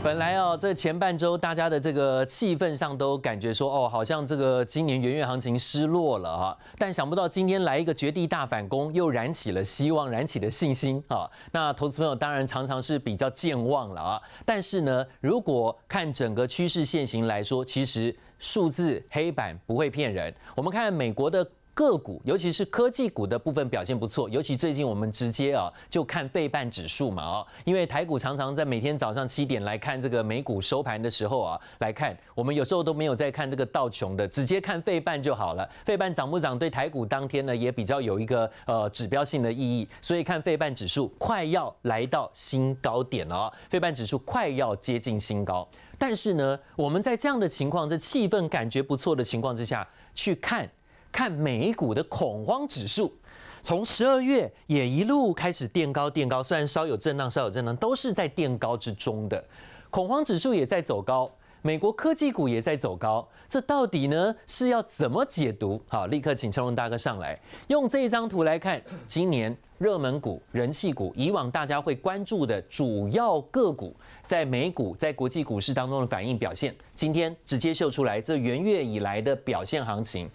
本来哦，这前半周大家的这个气氛上都感觉说哦，好像这个今年元月行情失落了啊，但想不到今天来一个绝地大反攻，又燃起了希望，燃起了信心啊。那投资朋友当然常常是比较健忘了啊，但是呢，如果看整个趋势线型来说，其实数字黑板不会骗人。我们看美国的。个股，尤其是科技股的部分表现不错，尤其最近我们直接啊就看费半指数嘛啊，因为台股常常在每天早上七点来看这个美股收盘的时候啊来看，我们有时候都没有在看这个道琼的，直接看费半就好了。费半涨不涨，对台股当天呢也比较有一个呃指标性的意义，所以看费半指数快要来到新高点了，费半指数快要接近新高。但是呢，我们在这样的情况，在气氛感觉不错的情况之下去看。看美股的恐慌指数，从十二月也一路开始垫高垫高，虽然稍有震荡，稍有震荡，都是在垫高之中的，恐慌指数也在走高，美国科技股也在走高，这到底呢是要怎么解读？好，立刻请成龙大哥上来，用这一张图来看，今年热门股、人气股，以往大家会关注的主要个股，在美股、在国际股市当中的反应表现，今天直接秀出来这元月以来的表现行情。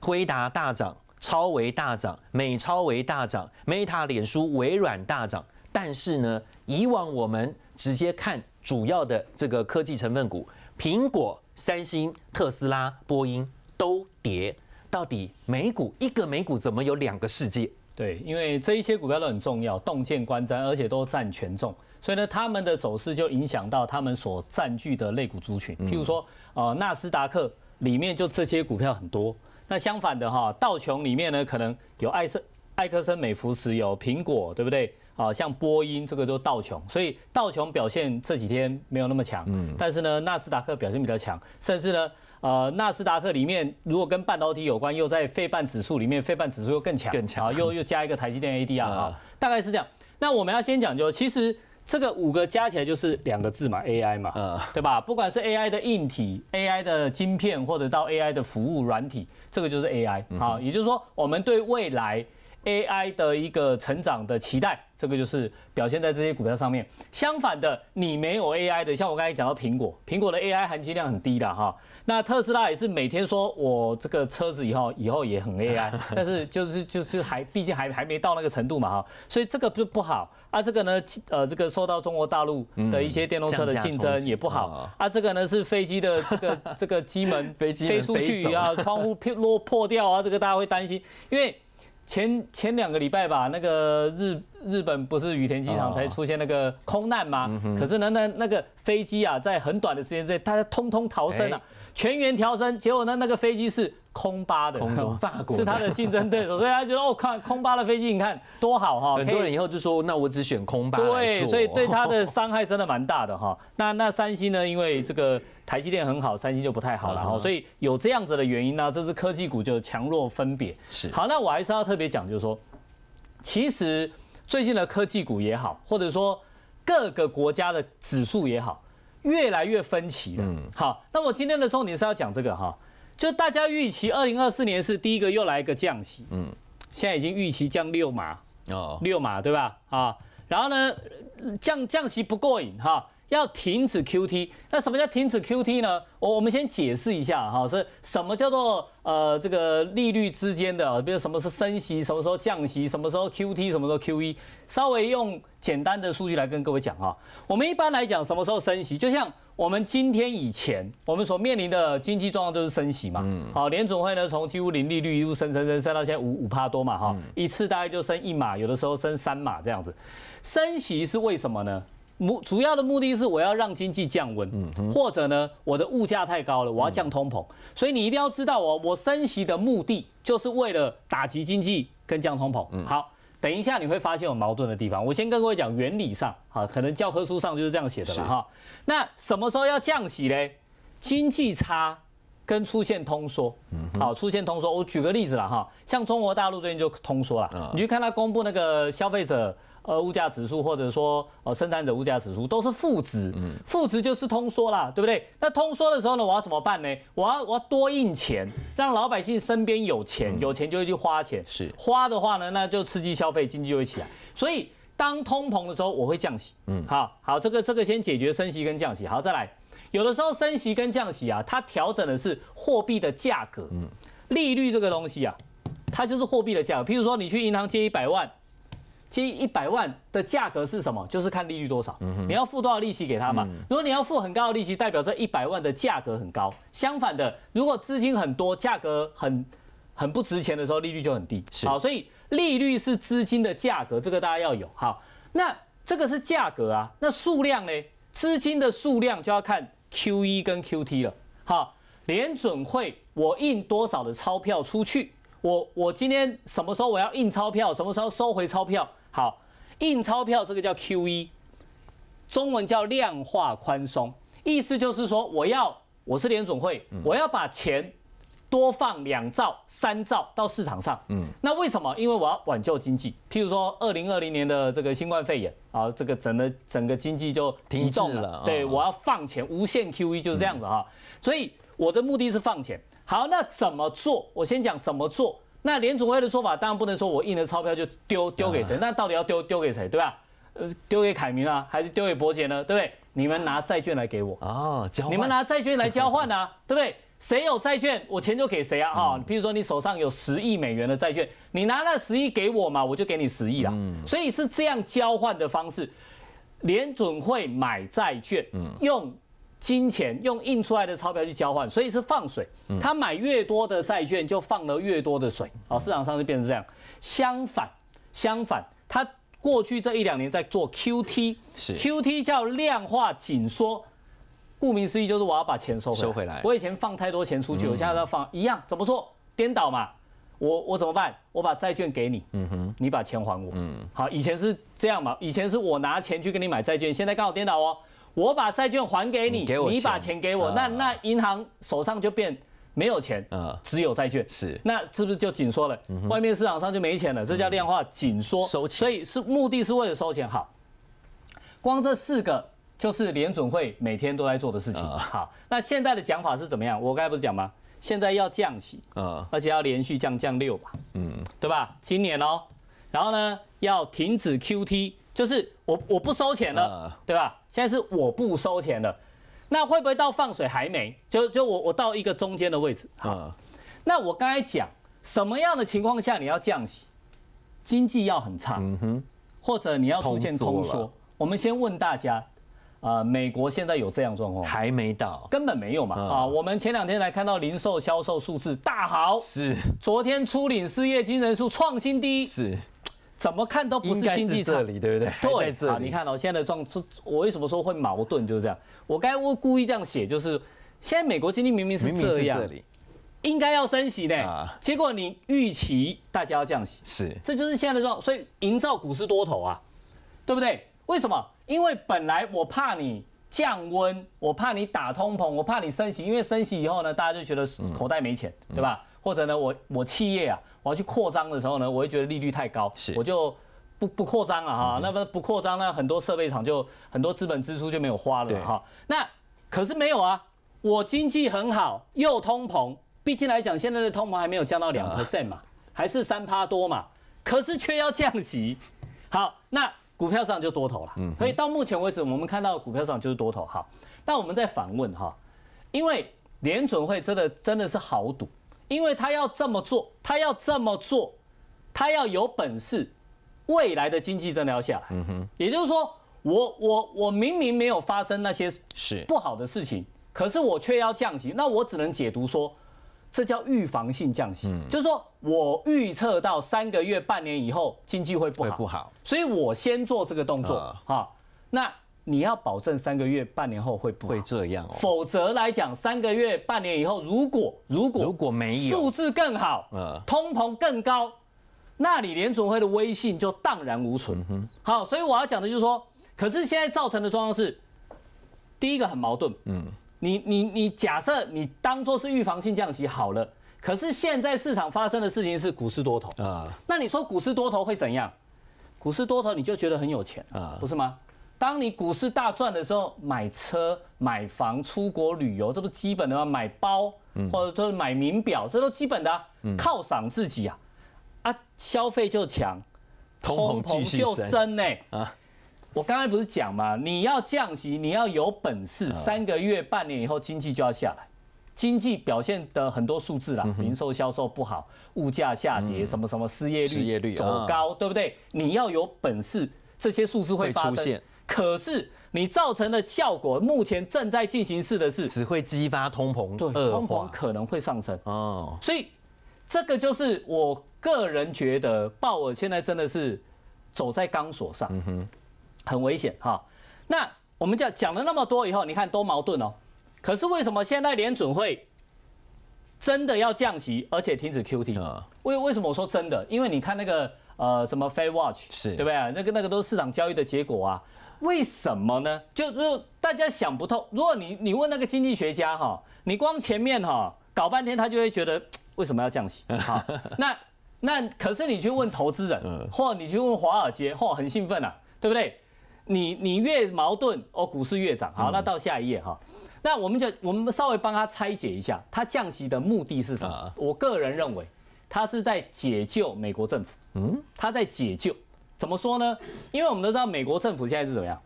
辉达大涨，超威大涨，美超威大涨，Meta、脸书、微软大涨。但是呢，以往我们直接看主要的这个科技成分股，苹果、三星、特斯拉、波音都跌。到底美股一个美股怎么有两个世界？对，因为这一些股票都很重要，洞见观瞻，而且都占权重，所以呢，他们的走势就影响到他们所占据的类股族群。譬如说，呃，纳斯达克里面就这些股票很多。那相反的哈，道琼里面呢，可能有艾森、艾克森美孚石油、苹果，对不对？啊，像波音这个就道琼，所以道琼表现这几天没有那么强。嗯。但是呢，纳斯达克表现比较强，甚至呢，呃，纳斯达克里面如果跟半导体有关，又在费半指数里面，费半指数又更强，更强啊，又又加一个台积电 ADR 啊，大概是这样。那我们要先讲究，其实。这个五个加起来就是两个字嘛，AI 嘛，对吧？不管是 AI 的硬体、AI 的晶片，或者到 AI 的服务软体，这个就是 AI。好，也就是说，我们对未来。AI 的一个成长的期待，这个就是表现在这些股票上面。相反的，你没有 AI 的，像我刚才讲到苹果，苹果的 AI 含金量很低的哈。那特斯拉也是每天说我这个车子以后以后也很 AI，但是就是就是还毕竟还还没到那个程度嘛哈。所以这个不不好啊。这个呢，呃，这个受到中国大陆的一些电动车的竞争也不好啊。这个呢是飞机的这个 这个机门飞飞出去啊，窗户落破掉啊，这个大家会担心，因为。前前两个礼拜吧，那个日日本不是羽田机场才出现那个空难吗？可是，呢，那那个飞机啊，在很短的时间内，大家通通逃生了，全员逃生，结果呢，那个飞机是。空巴的 法国是他的竞争对手，所以他觉得哦，看空巴的飞机，你看多好哈！很多人以后就说，那我只选空巴。对，所以对他的伤害真的蛮大的哈。那那三星呢？因为这个台积电很好，三星就不太好了哈。所以有这样子的原因呢，这是科技股就强弱分别。是好，那我还是要特别讲，就是说，其实最近的科技股也好，或者说各个国家的指数也好，越来越分歧了。嗯，好，那我今天的重点是要讲这个哈。就大家预期，二零二四年是第一个又来一个降息，嗯，现在已经预期降六码，哦，六码对吧？啊，然后呢，降降息不过瘾哈。要停止 QT，那什么叫停止 QT 呢？我我们先解释一下哈，是什么叫做呃这个利率之间的，比如什么是升息，什么时候降息，什么时候 QT，什么时候 QE，稍微用简单的数据来跟各位讲哈。我们一般来讲，什么时候升息，就像我们今天以前，我们所面临的经济状况就是升息嘛。好，联总会呢从几乎零利率一路升升升升到现在五五帕多嘛哈，一次大概就升一码，有的时候升三码这样子。升息是为什么呢？目主要的目的是我要让经济降温，嗯，或者呢，我的物价太高了，我要降通膨，所以你一定要知道我我升息的目的就是为了打击经济跟降通膨，好，等一下你会发现有矛盾的地方，我先跟各位讲原理上，好，可能教科书上就是这样写的哈，那什么时候要降息嘞？经济差跟出现通缩，好，出现通缩，我举个例子了哈，像中国大陆最近就通缩了，你去看他公布那个消费者。呃，物价指数或者说呃生产者物价指数都是负值，嗯，负值就是通缩啦，对不对？那通缩的时候呢，我要怎么办呢？我要我要多印钱，让老百姓身边有钱，有钱就会去花钱，是花的话呢，那就刺激消费，经济就会起来。所以当通膨的时候，我会降息，嗯，好好，这个这个先解决升息跟降息，好再来，有的时候升息跟降息啊，它调整的是货币的价格，嗯，利率这个东西啊，它就是货币的价格。譬如说你去银行借一百万。实一百万的价格是什么？就是看利率多少，你要付多少利息给他嘛。如果你要付很高的利息，代表这一百万的价格很高。相反的，如果资金很多，价格很很不值钱的时候，利率就很低。好，所以利率是资金的价格，这个大家要有。好，那这个是价格啊，那数量呢？资金的数量就要看 Q 一跟 QT 了。好，联准会我印多少的钞票出去？我我今天什么时候我要印钞票？什么时候收回钞票？好，印钞票这个叫 Q e 中文叫量化宽松，意思就是说，我要我是联总会，我要把钱多放两兆、三兆到市场上。嗯，那为什么？因为我要挽救经济。譬如说，二零二零年的这个新冠肺炎啊，这个整个整个经济就停滞了。对，我要放钱，无限 Q e 就是这样子哈。所以我的目的是放钱。好，那怎么做？我先讲怎么做。那联准会的说法当然不能说我印的钞票就丢丢给谁，那到底要丢丢给谁，对吧？呃，丢给凯明啊，还是丢给伯杰呢？对不对？你们拿债券来给我啊，交你们拿债券来交换啊，对不对？谁有债券，我钱就给谁啊！哈，比如说你手上有十亿美元的债券，你拿那十亿给我嘛，我就给你十亿了。嗯，所以是这样交换的方式，联准会买债券，用。金钱用印出来的钞票去交换，所以是放水。他买越多的债券，就放了越多的水。好，市场上就变成这样。相反，相反，他过去这一两年在做 QT，是 QT 叫量化紧缩，顾名思义就是我要把钱收回来。我以前放太多钱出去，我现在要放一样，怎么做？颠倒嘛。我我怎么办？我把债券给你，嗯哼，你把钱还我。嗯，好，以前是这样嘛，以前是我拿钱去跟你买债券，现在刚好颠倒哦。我把债券还给你，你把钱给我，那那银行手上就变没有钱，啊，只有债券，是，那是不是就紧缩了？外面市场上就没钱了，这叫量化紧缩，收钱，所以是目的是为了收钱，好，光这四个就是联准会每天都在做的事情，好，那现在的讲法是怎么样？我刚才不是讲吗？现在要降息，啊，而且要连续降降六吧，嗯，对吧？今年哦，然后呢，要停止 QT。就是我我不收钱了，对吧？现在是我不收钱了，那会不会到放水还没？就就我我到一个中间的位置。好，那我刚才讲什么样的情况下你要降息？经济要很差，或者你要出现通缩。我们先问大家，啊，美国现在有这样状况？还没到，根本没有嘛。好，我们前两天来看到零售销售数字大好，是昨天出领失业金人数创新低，是。怎么看都不是经济这里对不对？对啊，你看哦，现在的状，我为什么说会矛盾？就是这样，我该我故意这样写，就是现在美国经济明明是这样，应该要升息的，结果你预期大家要降息，是，这就是现在的状，所以营造股市多头啊，对不对？为什么？因为本来我怕你降温，我怕你打通膨，我怕你升息，因为升息以后呢，大家就觉得口袋没钱，对吧？或者呢，我我企业啊，我要去扩张的时候呢，我会觉得利率太高，我就不不扩张了哈。那么不扩张，那很多设备厂就很多资本支出就没有花了哈。那可是没有啊，我经济很好，又通膨，毕竟来讲，现在的通膨还没有降到两 percent 嘛，还是三趴多嘛。可是却要降息，好，那股票上就多头了。所以到目前为止，我们看到股票上就是多头哈。那我们在反问哈，因为联准会真的真的是豪赌。因为他要这么做，他要这么做，他要有本事，未来的经济真的要下来。嗯哼。也就是说，我我我明明没有发生那些是不好的事情，可是我却要降息，那我只能解读说，这叫预防性降息。嗯。就是说我预测到三个月、半年以后经济会不好，不好，所以我先做这个动作。好，那。你要保证三个月、半年后会不会这样？否则来讲，三个月、半年以后，如果如果如果没有数字更好，呃，通膨更高，那你联总会的威信就荡然无存。好，所以我要讲的就是说，可是现在造成的状况是，第一个很矛盾。嗯，你你你假设你当做是预防性降息好了，可是现在市场发生的事情是股市多头啊。那你说股市多头会怎样？股市多头你就觉得很有钱啊，不是吗？当你股市大赚的时候，买车、买房、出国旅游，这不基本的吗？买包或者说是买名表，这都基本的。犒赏自己啊，啊，消费就强，通膨就升呢。啊，我刚才不是讲嘛，你要降息，你要有本事，三个月、半年以后经济就要下来，经济表现的很多数字啦，零售销售不好，物价下跌，什么什么失业率、失业率走高，对不对？你要有本事，这些数字会发生。可是你造成的效果，目前正在进行式的是只会激发通膨，对，通膨可能会上升。哦，所以这个就是我个人觉得鲍尔现在真的是走在钢索上，嗯哼，很危险哈。那我们讲讲了那么多以后，你看多矛盾哦。可是为什么现在联准会真的要降息，而且停止 Q T 为为什么我说真的？因为你看那个呃什么 f e Watch 是对不对那个那个都是市场交易的结果啊。为什么呢？就是大家想不透。如果你你问那个经济学家哈，你光前面哈搞半天，他就会觉得 为什么要降息？好，那那可是你去问投资人，或你去问华尔街，或很兴奋啊，对不对？你你越矛盾哦，股市越涨。好，那到下一页哈。那我们就我们稍微帮他拆解一下，他降息的目的是什么？我个人认为，他是在解救美国政府。嗯，他在解救。怎么说呢？因为我们都知道美国政府现在是怎么样？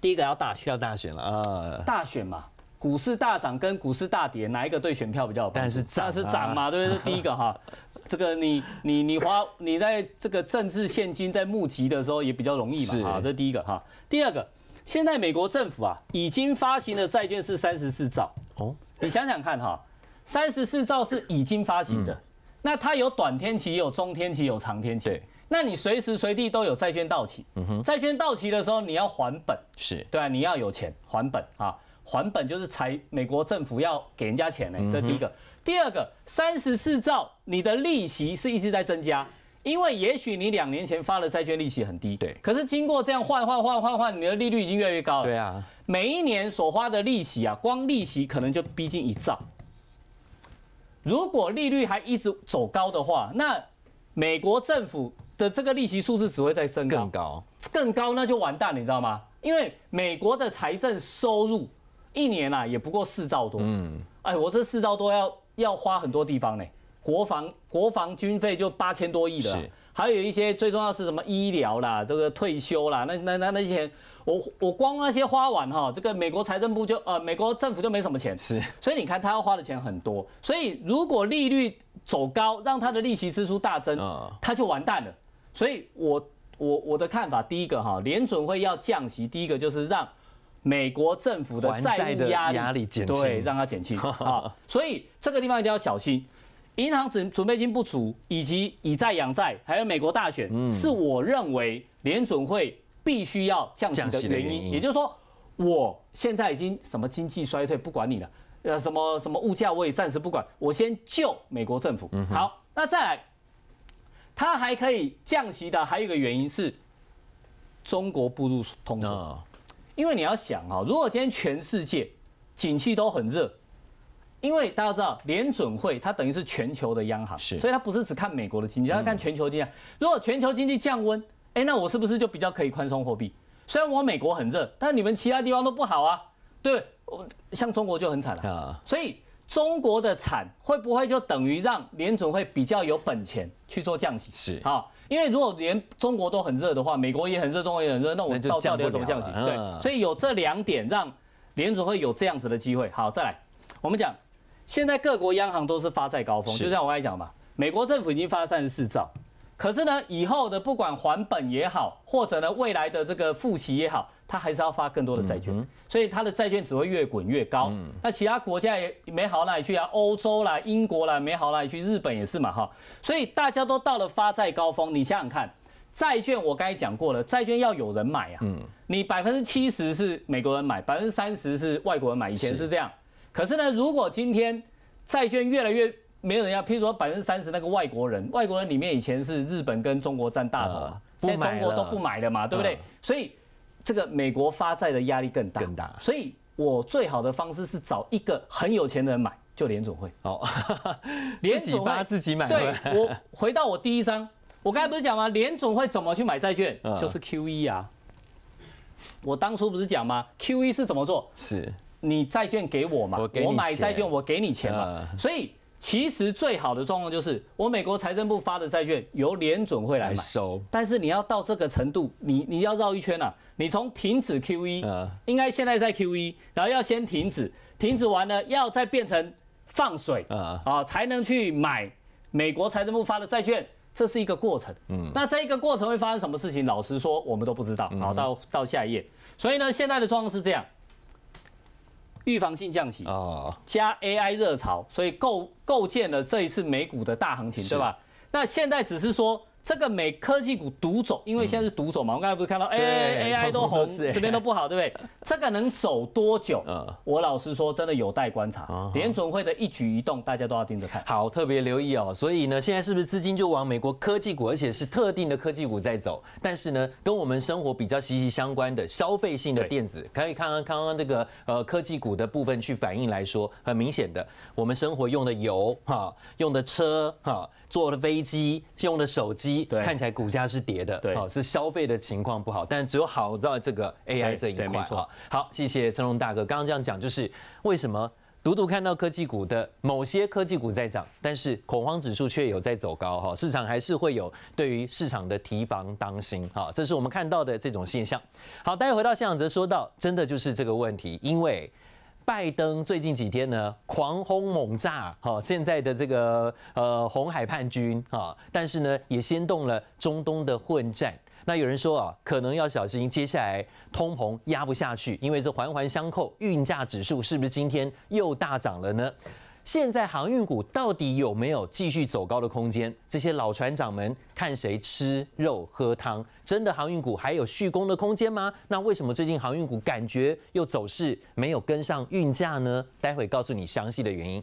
第一个要大，要大选了啊！大选嘛，股市大涨跟股市大跌，哪一个对选票比较？但是涨嘛，对，不对？第一个哈。这个你你你花你在这个政治现金在募集的时候也比较容易嘛，啊，这是第一个哈。第二个，现在美国政府啊，已经发行的债券是三十四兆。哦，你想想看哈，三十四兆是已经发行的，那它有短天期、有中天期、有长天期。那你随时随地都有债券到期，嗯哼，债券到期的时候你要还本，是对啊，你要有钱还本啊，还本就是财美国政府要给人家钱呢。这第一个。第二个，三十四兆你的利息是一直在增加，因为也许你两年前发的债券利息很低，对，可是经过这样换换换换换，你的利率已经越来越高了，对啊，每一年所花的利息啊，光利息可能就逼近一兆。如果利率还一直走高的话，那美国政府。的这个利息数字只会再升高，更高，更高那就完蛋，你知道吗？因为美国的财政收入一年啊也不过四兆多，嗯，哎，我这四兆多要要花很多地方呢，国防国防军费就八千多亿的，还有一些最重要是什么医疗啦，这个退休啦，那那那那些，我我光那些花完哈，这个美国财政部就呃美国政府就没什么钱，是，所以你看他要花的钱很多，所以如果利率走高，让他的利息支出大增，他就完蛋了。所以，我我我的看法，第一个哈，联准会要降息，第一个就是让美国政府的债务压力力减轻，对，让它减轻 啊。所以这个地方一定要小心，银行准准备金不足，以及以债养债，还有美国大选，是我认为联准会必须要降息的原因。也就是说，我现在已经什么经济衰退，不管你了，呃，什么什么物价，我也暂时不管，我先救美国政府。好，那再来。它还可以降息的，还有一个原因是中国步入通缩。因为你要想啊，如果今天全世界景气都很热，因为大家知道联准会它等于是全球的央行，所以它不是只看美国的经济，要看全球经济。如果全球经济降温，哎，那我是不是就比较可以宽松货币？虽然我美国很热，但你们其他地方都不好啊，对，像中国就很惨了，所以。中国的产会不会就等于让联储会比较有本钱去做降息？是，好，因为如果连中国都很热的话，美国也很热，中国也很热，那我们到底要怎么降息？对，所以有这两点让联储会有这样子的机会。好，再来，我们讲现在各国央行都是发债高峰，就像我刚才讲嘛，美国政府已经发三十四兆，可是呢，以后的不管还本也好，或者呢未来的这个付息也好。他还是要发更多的债券，所以他的债券只会越滚越高。那其他国家也没好哪里去啊，欧洲啦、英国啦、没好哪里去，日本也是嘛哈。所以大家都到了发债高峰，你想想看，债券我刚才讲过了，债券要有人买啊。嗯，你百分之七十是美国人买，百分之三十是外国人买，以前是这样。可是呢，如果今天债券越来越没有人要，譬如说百分之三十那个外国人，外国人里面以前是日本跟中国占大头啊，现在中国都不买了嘛，对不对？所以。这个美国发债的压力更大，更大，所以我最好的方式是找一个很有钱的人买，就联总会。哦，联总会自己买。对，我回到我第一章，我刚才不是讲吗？联总会怎么去买债券？就是 Q E 啊。我当初不是讲吗？Q E 是怎么做？是，你债券给我嘛，我买债券，我给你钱嘛，所以。其实最好的状况就是，我美国财政部发的债券由联准会来收，但是你要到这个程度，你你要绕一圈了。你从停止 Q E，应该现在在 Q E，然后要先停止，停止完了要再变成放水，啊，才能去买美国财政部发的债券，这是一个过程。嗯，那这一个过程会发生什么事情？老实说，我们都不知道。好，到到下一页。所以呢，现在的状况是这样。预防性降息加 AI 热潮，所以构构建了这一次美股的大行情，对吧？那现在只是说。这个美科技股独走，因为现在是独走嘛，我刚才不是看到，哎，AI 都红，这边都不好，对不对？这个能走多久？我老实说，真的有待观察。联总会的一举一动，大家都要盯着看，好，特别留意哦。所以呢，现在是不是资金就往美国科技股，而且是特定的科技股在走？但是呢，跟我们生活比较息息相关的消费性的电子，可以看看刚刚这个呃科技股的部分去反映来说，很明显的，我们生活用的油哈，用的车哈，坐的飞机，用的手机。看起来股价是跌的，好是消费的情况不好，但只有好在这个 AI 这一块。好，谢谢成龙大哥，刚刚这样讲就是为什么独独看到科技股的某些科技股在涨，但是恐慌指数却有在走高哈？市场还是会有对于市场的提防当心哈，这是我们看到的这种现象。好，待会回到现场则说到，真的就是这个问题，因为。拜登最近几天呢，狂轰猛炸哈，现在的这个呃红海叛军啊，但是呢也掀动了中东的混战。那有人说啊，可能要小心接下来通膨压不下去，因为这环环相扣，运价指数是不是今天又大涨了呢？现在航运股到底有没有继续走高的空间？这些老船长们看谁吃肉喝汤，真的航运股还有续攻的空间吗？那为什么最近航运股感觉又走势没有跟上运价呢？待会告诉你详细的原因。